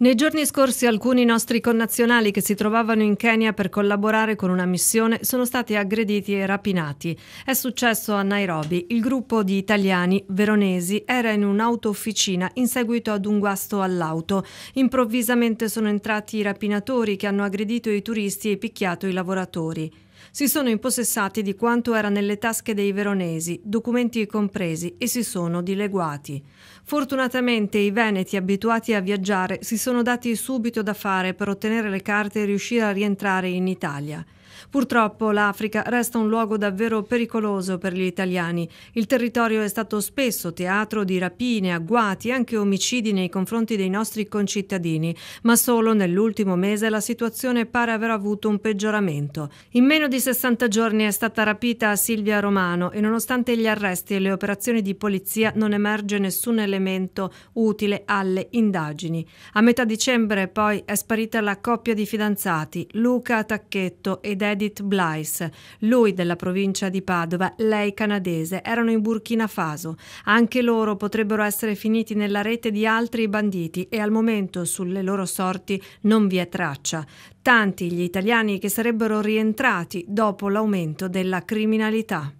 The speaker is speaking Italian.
Nei giorni scorsi alcuni nostri connazionali che si trovavano in Kenya per collaborare con una missione sono stati aggrediti e rapinati. È successo a Nairobi. Il gruppo di italiani veronesi era in un'autofficina in seguito ad un guasto all'auto. Improvvisamente sono entrati i rapinatori che hanno aggredito i turisti e picchiato i lavoratori. Si sono impossessati di quanto era nelle tasche dei veronesi, documenti compresi, e si sono dileguati. Fortunatamente i veneti abituati a viaggiare si sono dati subito da fare per ottenere le carte e riuscire a rientrare in Italia. Purtroppo l'Africa resta un luogo davvero pericoloso per gli italiani. Il territorio è stato spesso teatro di rapine, agguati e anche omicidi nei confronti dei nostri concittadini, ma solo nell'ultimo mese la situazione pare aver avuto un peggioramento. In meno di 60 giorni è stata rapita Silvia Romano e nonostante gli arresti e le operazioni di polizia non emerge nessun elemento utile alle indagini. A metà dicembre poi è sparita la coppia di fidanzati Luca Tacchetto ed è Meredith Blyce. Lui della provincia di Padova, lei canadese, erano in Burkina Faso. Anche loro potrebbero essere finiti nella rete di altri banditi e al momento sulle loro sorti non vi è traccia. Tanti gli italiani che sarebbero rientrati dopo l'aumento della criminalità.